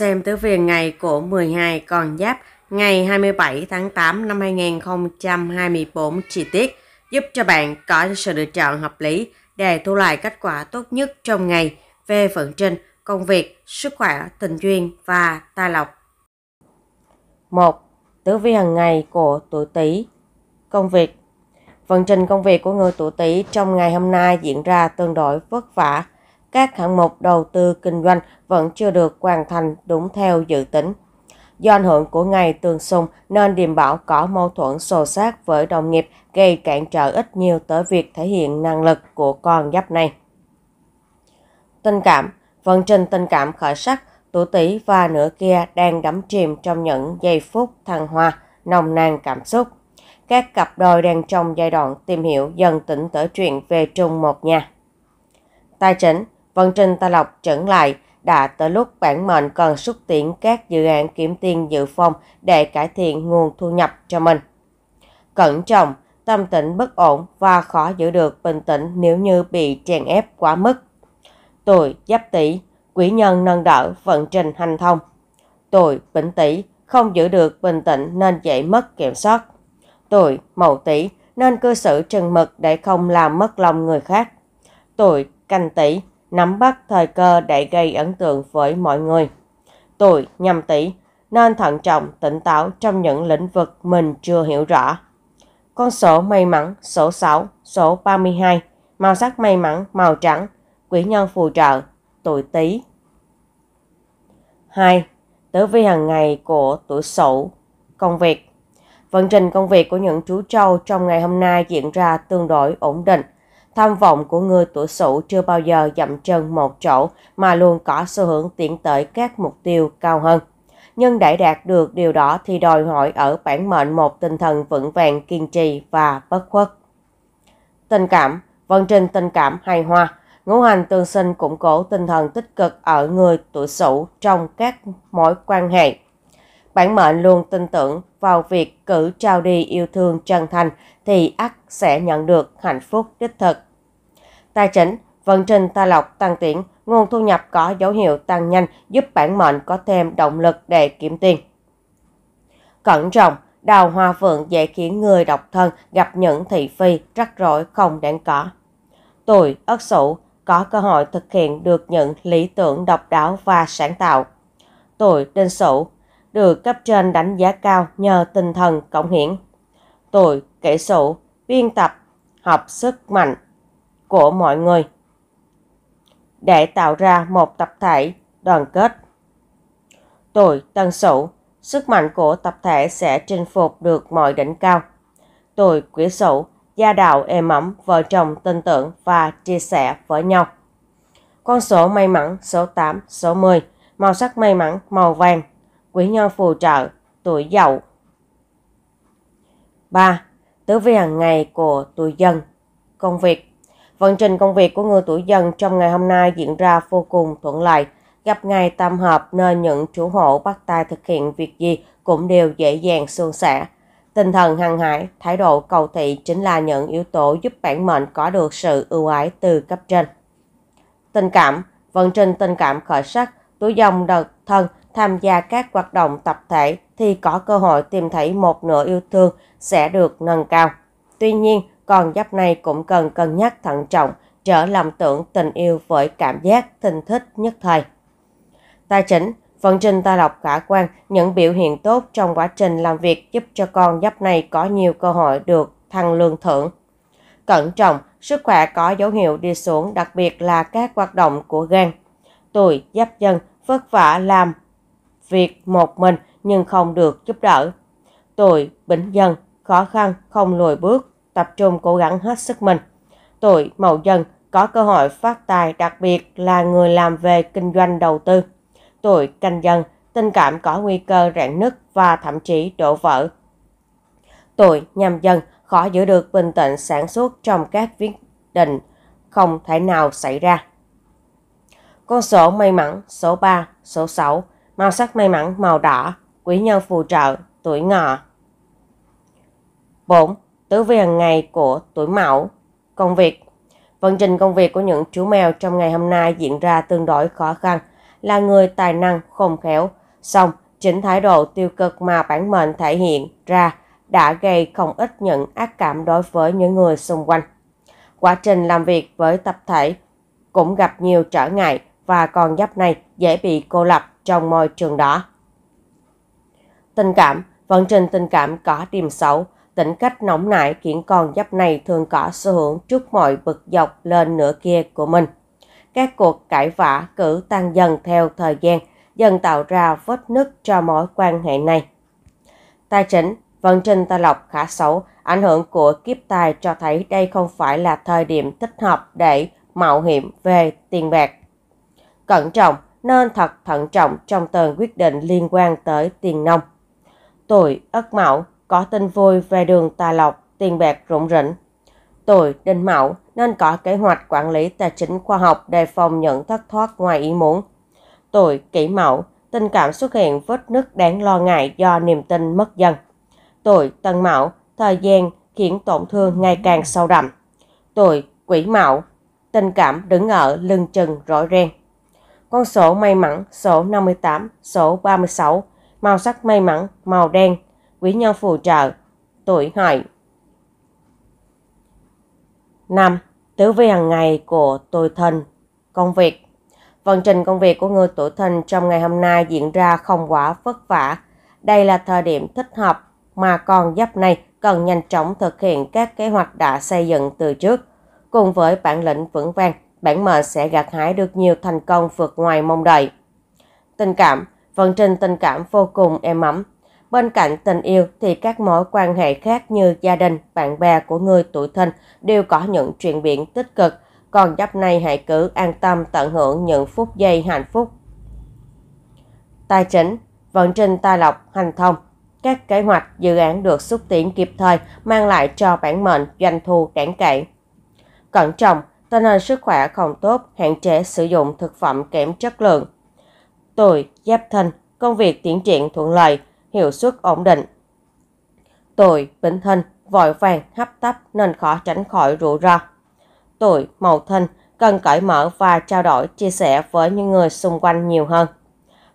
xem tới về ngày của 12 con giáp ngày 27 tháng 8 năm 2024 chi tiết giúp cho bạn có sự lựa chọn hợp lý để thu lại kết quả tốt nhất trong ngày về vận trình, công việc, sức khỏe, tình duyên và tài lộc. 1. Tử vi hàng ngày của tuổi Tý. Công việc. Vận trình công việc của người tuổi Tý trong ngày hôm nay diễn ra tương đối vất vả các hạng mục đầu tư kinh doanh vẫn chưa được hoàn thành đúng theo dự tính. Do ảnh hưởng của ngày tương xung nên Điềm Bảo có mâu thuẫn sồ sát với đồng nghiệp gây cản trở ít nhiều tới việc thể hiện năng lực của con giáp này. Tình cảm Vận trình tình cảm khởi sắc, tuổi tỷ và nửa kia đang đắm chìm trong những giây phút thăng hoa, nồng nàn cảm xúc. Các cặp đôi đang trong giai đoạn tìm hiểu dần tỉnh tới chuyện về chung một nhà. Tài chính Vận trình tài lộc chững lại, đã tới lúc bản mệnh cần xúc tiến các dự án kiếm tiền dự phòng để cải thiện nguồn thu nhập cho mình. Cẩn trọng, tâm tĩnh bất ổn và khó giữ được bình tĩnh nếu như bị chèn ép quá mức. Tuổi giáp tỷ, quỷ nhân nâng đỡ vận trình hành thông. Tuổi bính tỷ, không giữ được bình tĩnh nên dễ mất kiểm soát. Tuổi mậu tỷ, nên cư xử trừng mực để không làm mất lòng người khác. Tuổi canh tỷ, nắm bắt thời cơ để gây ấn tượng với mọi người. Tuổi nhâm tỵ nên thận trọng, tỉnh táo trong những lĩnh vực mình chưa hiểu rõ. Con số may mắn số 6, số 32, màu sắc may mắn màu trắng, quỹ nhân phù trợ, tuổi Tý. 2. Tử vi hàng ngày của tuổi Sửu, công việc. Vận trình công việc của những chú trâu trong ngày hôm nay diễn ra tương đối ổn định Tham vọng của người tuổi Sửu chưa bao giờ dậm chân một chỗ mà luôn có xu hướng tiến tới các mục tiêu cao hơn. Nhưng để đạt được điều đó thì đòi hỏi ở bản mệnh một tinh thần vững vàng, kiên trì và bất khuất. Tình cảm, vận trình tình cảm hài hòa, ngũ hành tương sinh củng cố tinh thần tích cực ở người tuổi Sửu trong các mối quan hệ. Bản mệnh luôn tin tưởng vào việc cử trao đi yêu thương chân thành thì ắt sẽ nhận được hạnh phúc đích thực tài chính, vận trình tài lộc tăng tiến, nguồn thu nhập có dấu hiệu tăng nhanh giúp bản mệnh có thêm động lực để kiếm tiền. Cẩn trọng, đào hoa phượng dễ khiến người độc thân gặp những thị phi rắc rối không đáng có. Tuổi Ất Sửu có cơ hội thực hiện được những lý tưởng độc đáo và sáng tạo. Tuổi Đinh Sửu được cấp trên đánh giá cao nhờ tinh thần cống hiến. Tuổi Kỷ Sửu biên tập, học sức mạnh, của mọi người để tạo ra một tập thể đoàn kết. Tuổi Tân Sửu, sức mạnh của tập thể sẽ chinh phục được mọi đỉnh cao. Tuổi quý Sửu, gia đạo êm ấm, vợ chồng tin tưởng và chia sẻ với nhau. Con số may mắn số 8, số 10, màu sắc may mắn màu vàng, quý nhân phù trợ, tuổi dậu. 3. Tứ vi hàng ngày của tuổi dần công việc Vận trình công việc của người tuổi dần trong ngày hôm nay diễn ra vô cùng thuận lợi. Gặp ngày tam hợp nên những chủ hộ bắt tay thực hiện việc gì cũng đều dễ dàng suôn sẻ. Tinh thần hăng hải, thái độ cầu thị chính là những yếu tố giúp bản mệnh có được sự ưu ái từ cấp trên. Tình cảm, vận trình tình cảm khởi sắc, tuổi dòng đợt thân tham gia các hoạt động tập thể thì có cơ hội tìm thấy một nửa yêu thương sẽ được nâng cao. Tuy nhiên, con giáp này cũng cần cân nhắc thận trọng, trở lòng tưởng tình yêu với cảm giác tình thích nhất thời. Tài chính, vận trình tài lộc khả quan, những biểu hiện tốt trong quá trình làm việc giúp cho con giáp này có nhiều cơ hội được thăng lương thưởng. Cẩn trọng, sức khỏe có dấu hiệu đi xuống đặc biệt là các hoạt động của gan. Tuổi giáp dân vất vả làm việc một mình nhưng không được giúp đỡ. Tuổi bệnh dân khó khăn không lùi bước tập trung cố gắng hết sức mình. Tuổi mậu dần có cơ hội phát tài đặc biệt là người làm về kinh doanh đầu tư. Tuổi canh dần, tình cảm có nguy cơ rạn nứt và thậm chí đổ vỡ. Tuổi nhâm dần khó giữ được bình tĩnh sản xuất trong các quyết định không thể nào xảy ra. Con số may mắn số 3, số 6, màu sắc may mắn màu đỏ, quý nhân phù trợ, tuổi ngọ. 4 tứ vi hàng ngày của tuổi mão. Công việc Vận trình công việc của những chú mèo trong ngày hôm nay diễn ra tương đối khó khăn, là người tài năng, khôn khéo. Song, chính thái độ tiêu cực mà bản mệnh thể hiện ra đã gây không ít những ác cảm đối với những người xung quanh. Quá trình làm việc với tập thể cũng gặp nhiều trở ngại và con giáp này dễ bị cô lập trong môi trường đó. Tình cảm, vận trình tình cảm có điểm xấu, Tính cách nóng nảy kiện con giáp này thường có xu hướng trước mọi bực dọc lên nửa kia của mình. Các cuộc cãi vã cử tăng dần theo thời gian, dần tạo ra vết nứt cho mối quan hệ này. Tài chính, vận trình tài lộc khá xấu, ảnh hưởng của kiếp tài cho thấy đây không phải là thời điểm thích hợp để mạo hiểm về tiền bạc. Cẩn trọng, nên thật thận trọng trong từng quyết định liên quan tới tiền nông. Tuổi Ất Mão có tin vui về đường tài Lộc, tiền bạc rủng rỉnh. Tôi, Đinh Mậu, nên có kế hoạch quản lý tài chính khoa học đề phòng những thất thoát ngoài ý muốn. Tôi, Kỷ Mậu, tình cảm xuất hiện vết nứt đáng lo ngại do niềm tin mất dần. Tôi, Tân Mậu, thời gian khiến tổn thương ngày càng sâu đậm. Tôi, Quỷ Mậu, tình cảm đứng ở lưng chừng rõ ren. Con số may mắn số 58, số 36, màu sắc may mắn màu đen, quý nhân phù trợ, tuổi hợi. năm Tử vi hàng ngày của tuổi thân, công việc. Vận trình công việc của người tuổi thân trong ngày hôm nay diễn ra không quá vất vả. Đây là thời điểm thích hợp mà con giáp này cần nhanh chóng thực hiện các kế hoạch đã xây dựng từ trước. Cùng với bản lĩnh vững vàng, bản mệnh sẽ gặt hái được nhiều thành công vượt ngoài mong đợi. Tình cảm, vận trình tình cảm vô cùng êm ấm, Bên cạnh tình yêu thì các mối quan hệ khác như gia đình, bạn bè của người tuổi thìn đều có những chuyển biến tích cực. Còn giáp này hãy cứ an tâm tận hưởng những phút giây hạnh phúc. Tài chính, vận trình tài lộc, hành thông. Các kế hoạch, dự án được xúc tiến kịp thời mang lại cho bản mệnh doanh thu đáng kể. Cẩn trọng, tình hình sức khỏe không tốt, hạn chế sử dụng thực phẩm kém chất lượng. Tuổi, giáp thìn, công việc tiến triển thuận lợi, hiệu suất ổn định. Tuổi bình thân vội vàng hấp tấp nên khó tránh khỏi rủi ro. Tuổi Mậu thân cần cởi mở và trao đổi chia sẻ với những người xung quanh nhiều hơn.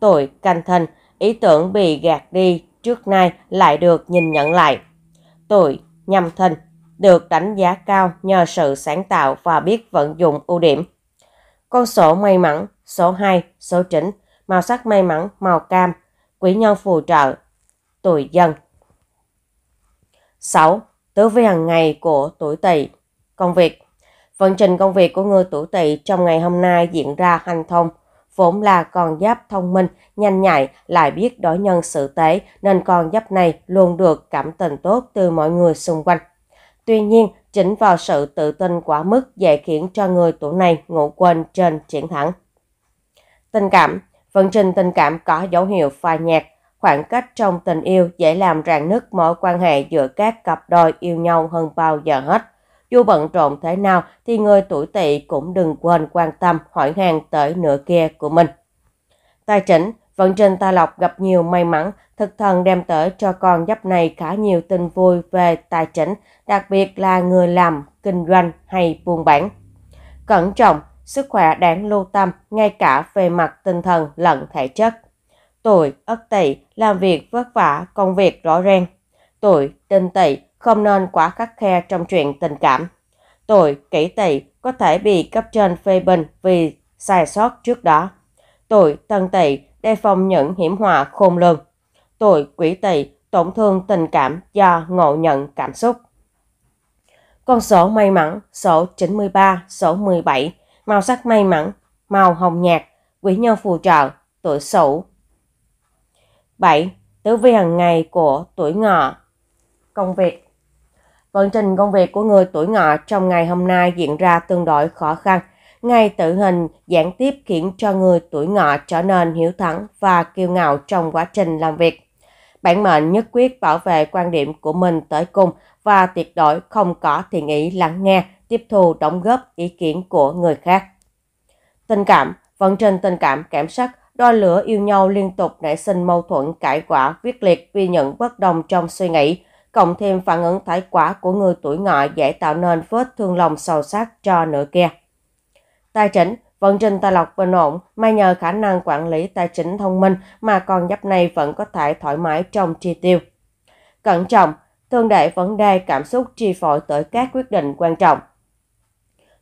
Tuổi Canh thân ý tưởng bị gạt đi trước nay lại được nhìn nhận lại. Tuổi Nhâm thân được đánh giá cao nhờ sự sáng tạo và biết vận dụng ưu điểm. Con số may mắn số 2, số 9, màu sắc may mắn màu cam, quỹ nhân phù trợ, tuổi dân. 6. Tứ vi hàng ngày của tuổi tỵ Công việc Vận trình công việc của người tuổi tỵ trong ngày hôm nay diễn ra hành thông. Vốn là con giáp thông minh, nhanh nhạy, lại biết đối nhân xử tế, nên con giáp này luôn được cảm tình tốt từ mọi người xung quanh. Tuy nhiên, chính vào sự tự tin quá mức dễ khiến cho người tuổi này ngủ quên trên triển thẳng. Tình cảm Vận trình tình cảm có dấu hiệu phai nhạt, khoảng cách trong tình yêu dễ làm rạn nứt mối quan hệ giữa các cặp đôi yêu nhau hơn bao giờ hết. Dù bận rộn thế nào thì người tuổi tỵ cũng đừng quên quan tâm hỏi hàng tới nửa kia của mình. Tài chính, vận trình tài lộc gặp nhiều may mắn, thực thần đem tới cho con giáp này khá nhiều tin vui về tài chính, đặc biệt là người làm, kinh doanh hay buôn bán. Cẩn trọng, sức khỏe đáng lưu tâm ngay cả về mặt tinh thần lẫn thể chất. Tuổi ất tỵ làm việc vất vả, công việc rõ ràng. Tuổi tinh tỵ không nên quá khắc khe trong chuyện tình cảm. Tuổi kỷ tỵ có thể bị cấp trên phê bình vì sai sót trước đó. Tuổi tân tỵ đề phòng những hiểm họa khôn lường. Tuổi quỷ tỵ tổn thương tình cảm do ngộ nhận cảm xúc. Con số may mắn số 93, số 17 màu sắc may mắn, màu hồng nhạt, quý nhân phù trợ, tuổi sửu. 7. Tử vi hàng ngày của tuổi ngọ Công việc Vận trình công việc của người tuổi ngọ trong ngày hôm nay diễn ra tương đối khó khăn. Ngày tự hình gián tiếp khiến cho người tuổi ngọ trở nên hiếu thắng và kiêu ngạo trong quá trình làm việc. Bản mệnh nhất quyết bảo vệ quan điểm của mình tới cùng và tuyệt đối không có thiện ý lắng nghe, tiếp thu đóng góp ý kiến của người khác. Tình cảm, vận trình tình cảm cảm sắc, đôi lửa yêu nhau liên tục nảy sinh mâu thuẫn cãi quả quyết liệt vì những bất đồng trong suy nghĩ, cộng thêm phản ứng thái quả của người tuổi ngọ dễ tạo nên vết thương lòng sâu sắc cho nửa kia. Tài chính, vận trình tài lộc bình ổn, may nhờ khả năng quản lý tài chính thông minh mà con giáp này vẫn có thể thoải mái trong chi tiêu. Cẩn trọng, thường đại vấn đề cảm xúc chi phối tới các quyết định quan trọng.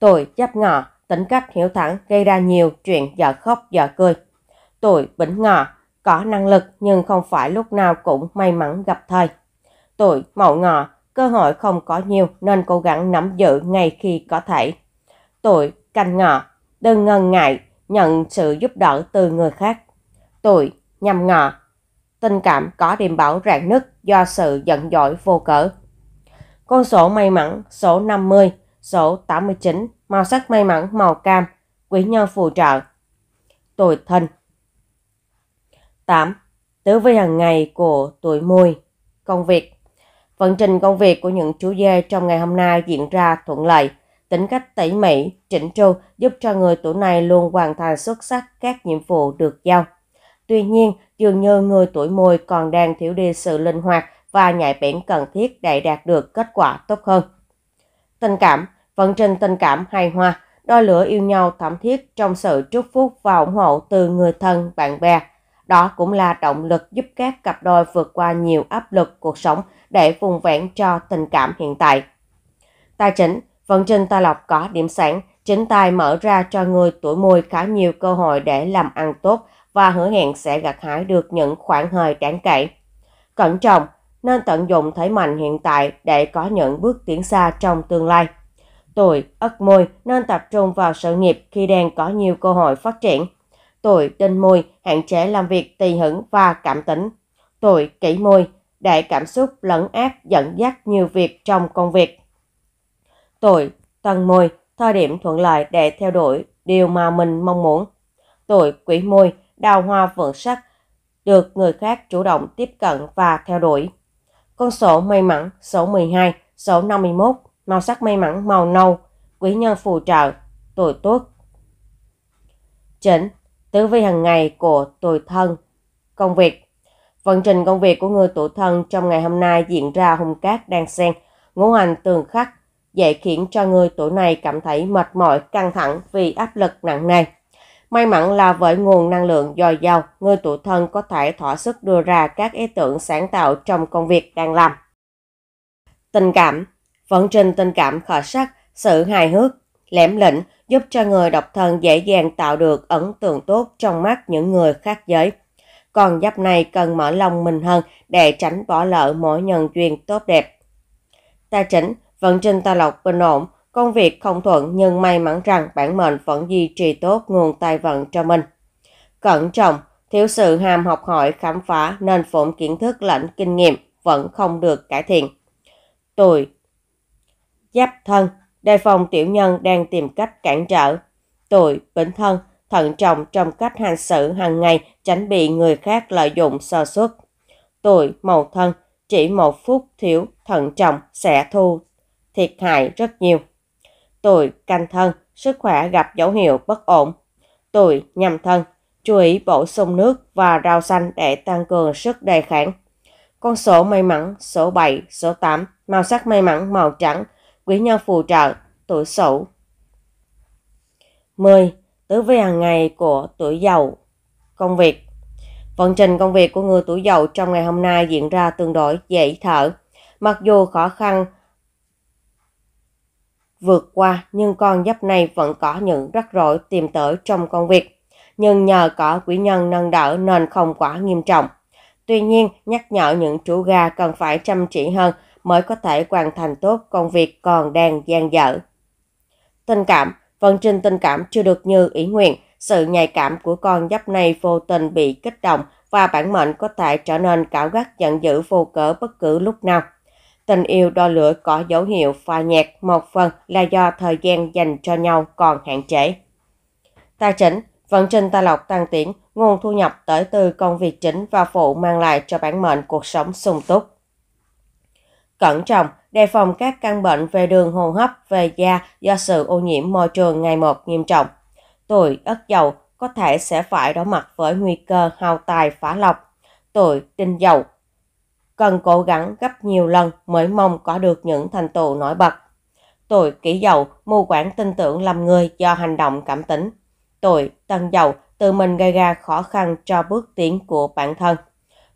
Tôi chấp ngọ, tính cách hiểu thẳng gây ra nhiều chuyện giờ khóc giờ cười. Tôi bỉnh ngọ, có năng lực nhưng không phải lúc nào cũng may mắn gặp thời. Tôi mậu ngọ, cơ hội không có nhiều nên cố gắng nắm giữ ngay khi có thể. Tôi canh ngọ, đừng ngần ngại nhận sự giúp đỡ từ người khác. Tôi nhằm ngọ, tình cảm có điểm bảo rạn nứt do sự giận dỗi vô cỡ. Con số may mắn số 50 số 89, màu sắc may mắn màu cam, quý nhân phù trợ. Tuổi thân 8. Tứ vi hàng ngày của tuổi mùi Công việc Vận trình công việc của những chú dê trong ngày hôm nay diễn ra thuận lợi. Tính cách tỉ mỉ, chỉnh chu giúp cho người tuổi này luôn hoàn thành xuất sắc các nhiệm vụ được giao. Tuy nhiên, dường như người tuổi mùi còn đang thiếu đi sự linh hoạt và nhạy bén cần thiết để đạt được kết quả tốt hơn. Tình cảm vận trình tình cảm hài hòa, đôi lửa yêu nhau thảm thiết trong sự chúc phúc và ủng hộ từ người thân, bạn bè. Đó cũng là động lực giúp các cặp đôi vượt qua nhiều áp lực cuộc sống để vùng vẹn cho tình cảm hiện tại. Tài chính, vận trình tài lộc có điểm sáng, chính tài mở ra cho người tuổi mùi khá nhiều cơ hội để làm ăn tốt và hứa hẹn sẽ gặt hái được những khoản hời đáng kể. Cẩn trọng, nên tận dụng thế mạnh hiện tại để có những bước tiến xa trong tương lai tuổi ất mùi nên tập trung vào sự nghiệp khi đang có nhiều cơ hội phát triển. tuổi đinh mùi hạn chế làm việc tùy hứng và cảm tính. tuổi kỷ mùi đại cảm xúc lẫn ác dẫn dắt nhiều việc trong công việc. tuổi tân mùi thời điểm thuận lợi để theo đuổi điều mà mình mong muốn. tuổi quỷ mùi đào hoa vượng sắc được người khác chủ động tiếp cận và theo đuổi. Con số may mắn số 12, số 51 màu sắc may mắn màu nâu, quý nhân phù trợ, tuổi tuất. Chỉnh, tứ vi hàng ngày của tuổi thân. Công việc Vận trình công việc của người tuổi thân trong ngày hôm nay diễn ra hung cát đang xen, ngũ hành tường khắc, dễ khiến cho người tuổi này cảm thấy mệt mỏi, căng thẳng vì áp lực nặng nề. May mắn là với nguồn năng lượng dồi dào, người tuổi thân có thể thỏa sức đưa ra các ý tưởng sáng tạo trong công việc đang làm. Tình cảm Vận trình tình cảm khởi sắc, sự hài hước, lẻm lĩnh giúp cho người độc thân dễ dàng tạo được ấn tượng tốt trong mắt những người khác giới. Còn giáp này cần mở lòng mình hơn để tránh bỏ lỡ mỗi nhân duyên tốt đẹp. Ta chỉnh vận trình ta lộc bình ổn, công việc không thuận nhưng may mắn rằng bản mệnh vẫn duy trì tốt nguồn tài vận cho mình. Cẩn trọng, thiếu sự ham học hỏi khám phá nên vốn kiến thức lẫn kinh nghiệm vẫn không được cải thiện. Tuổi giáp thân, đề phòng tiểu nhân đang tìm cách cản trở. Tuổi, bính thân, thận trọng trong cách hành xử hàng ngày tránh bị người khác lợi dụng sơ xuất, Tuổi, màu thân, chỉ một phút thiếu thận trọng sẽ thu thiệt hại rất nhiều. Tuổi, canh thân, sức khỏe gặp dấu hiệu bất ổn. Tuổi, nhâm thân, chú ý bổ sung nước và rau xanh để tăng cường sức đề kháng. Con số may mắn số 7, số 8, màu sắc may mắn màu trắng, quý nhân phù trợ, tuổi sửu. 10. Tứ vi hàng ngày của tuổi Dậu Công việc Vận trình công việc của người tuổi Dậu trong ngày hôm nay diễn ra tương đối dễ thở. Mặc dù khó khăn vượt qua nhưng con giáp này vẫn có những rắc rối tìm tới trong công việc. Nhưng nhờ có quý nhân nâng đỡ nên không quá nghiêm trọng. Tuy nhiên, nhắc nhở những chủ gà cần phải chăm chỉ hơn mới có thể hoàn thành tốt công việc còn đang gian dở. Tình cảm, vận trình tình cảm chưa được như ý nguyện, sự nhạy cảm của con giáp này vô tình bị kích động và bản mệnh có thể trở nên cảo gắt giận dữ vô cỡ bất cứ lúc nào. Tình yêu đo lửa có dấu hiệu pha nhạt một phần là do thời gian dành cho nhau còn hạn chế. Tài chính, vận trình tài lộc tăng tiến, nguồn thu nhập tới từ công việc chính và phụ mang lại cho bản mệnh cuộc sống sung túc. Cẩn trọng, đề phòng các căn bệnh về đường hô hấp, về da do sự ô nhiễm môi trường ngày một nghiêm trọng. Tuổi ất dậu có thể sẽ phải đối mặt với nguy cơ hao tài phá lọc. Tuổi tinh dậu cần cố gắng gấp nhiều lần mới mong có được những thành tựu nổi bật. Tuổi kỷ dậu mù quảng tin tưởng làm người do hành động cảm tính. Tuổi tân dậu tự mình gây ra khó khăn cho bước tiến của bản thân.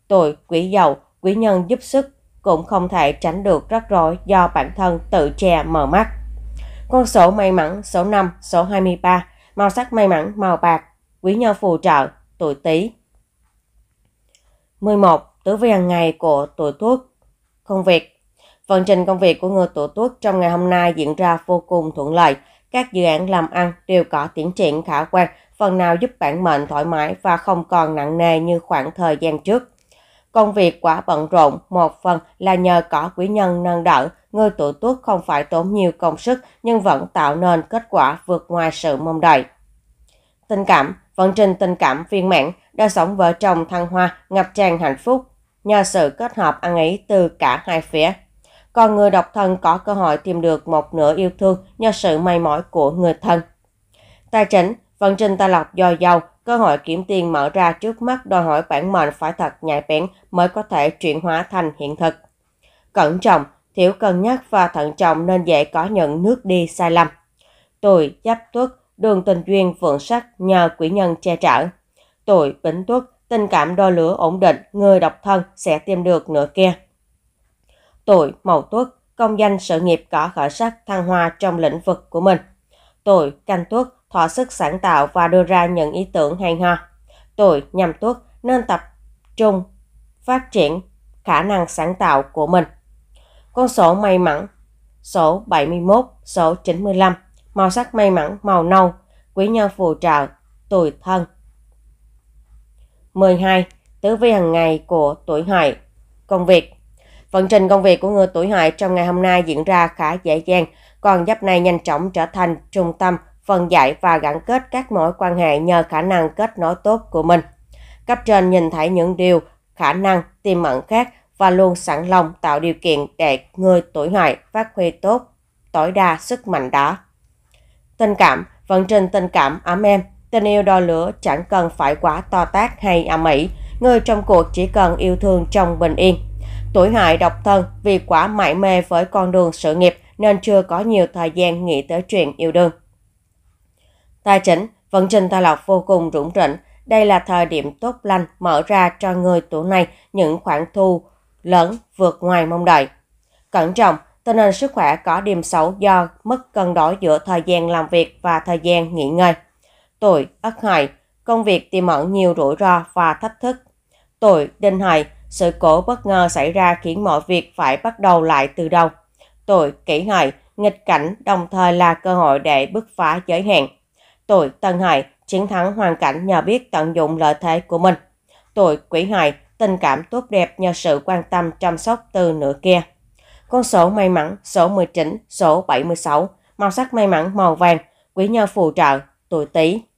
Tuổi quỷ dậu, quý nhân giúp sức cũng không thể tránh được rắc rối do bản thân tự che mờ mắt. Con số may mắn số 5, số 23, màu sắc may mắn màu bạc, quý nhân phù trợ, tuổi Tý. 11. Tử vi hàng ngày của tuổi Tuất. Công việc. phần trình công việc của người tuổi Tuất trong ngày hôm nay diễn ra vô cùng thuận lợi. Các dự án làm ăn đều có tiến triển khả quan, phần nào giúp bản mệnh thoải mái và không còn nặng nề như khoảng thời gian trước Công việc quả bận rộn, một phần là nhờ có quý nhân nâng đỡ, người tuổi tuất không phải tốn nhiều công sức nhưng vẫn tạo nên kết quả vượt ngoài sự mong đợi. Tình cảm, vận trình tình cảm viên mãn, đời sống vợ chồng thăng hoa, ngập tràn hạnh phúc, nhờ sự kết hợp ăn ý từ cả hai phía. Còn người độc thân có cơ hội tìm được một nửa yêu thương nhờ sự may mỏi của người thân. Tài chính, vận trình tài lộc dồi dào, Cơ hội kiếm tiền mở ra trước mắt đòi hỏi bản mệnh phải thật nhạy bén mới có thể chuyển hóa thành hiện thực. Cẩn trọng, thiếu cân nhắc và thận trọng nên dễ có những nước đi sai lầm. Tuổi giáp tuất, đường tình duyên vượng sắc nhờ quỷ nhân che chở. Tuổi bính tuất, tình cảm đo lửa ổn định, người độc thân sẽ tìm được nửa kia. Tuổi mậu tuất, công danh sự nghiệp có khởi sắc thăng hoa trong lĩnh vực của mình. Tuổi canh tuất, thỏa sức sáng tạo và đưa ra những ý tưởng hay ho. Tuổi nhằm tuất nên tập trung phát triển khả năng sáng tạo của mình. Con số may mắn số 71, số 95, màu sắc may mắn màu nâu, quý nhân phù trợ, tuổi thân. 12. Tứ vi hàng ngày của tuổi hại Công việc Vận trình công việc của người tuổi hại trong ngày hôm nay diễn ra khá dễ dàng, còn giáp này nhanh chóng trở thành trung tâm phân giải và gắn kết các mối quan hệ nhờ khả năng kết nối tốt của mình. Cấp trên nhìn thấy những điều, khả năng, tiềm ẩn khác và luôn sẵn lòng tạo điều kiện để người tuổi hợi phát huy tốt, tối đa sức mạnh đó. Tình cảm, vận trình tình cảm ấm êm, tình yêu đo lửa chẳng cần phải quá to tác hay ầm ĩ, người trong cuộc chỉ cần yêu thương trong bình yên. Tuổi hại độc thân vì quá mải mê với con đường sự nghiệp nên chưa có nhiều thời gian nghĩ tới chuyện yêu đương. Tài chính vận trình tài lộc vô cùng rủng rỉnh. Đây là thời điểm tốt lành mở ra cho người tuổi này những khoản thu lớn vượt ngoài mong đợi. Cẩn trọng, tình hình sức khỏe có điểm xấu do mất cân đối giữa thời gian làm việc và thời gian nghỉ ngơi. Tuổi Ất Hợi, công việc tiềm ẩn nhiều rủi ro và thách thức. Tuổi Đinh Hợi, sự cố bất ngờ xảy ra khiến mọi việc phải bắt đầu lại từ đầu. Tuổi Kỷ Hợi, nghịch cảnh đồng thời là cơ hội để bứt phá giới hạn. Tuổi Tân Hợi chiến thắng hoàn cảnh nhờ biết tận dụng lợi thế của mình. Tuổi Quỷ Hợi tình cảm tốt đẹp nhờ sự quan tâm chăm sóc từ nửa kia. Con số may mắn số 19, số 76, màu sắc may mắn màu vàng, quý nhân phù trợ, tuổi Tý,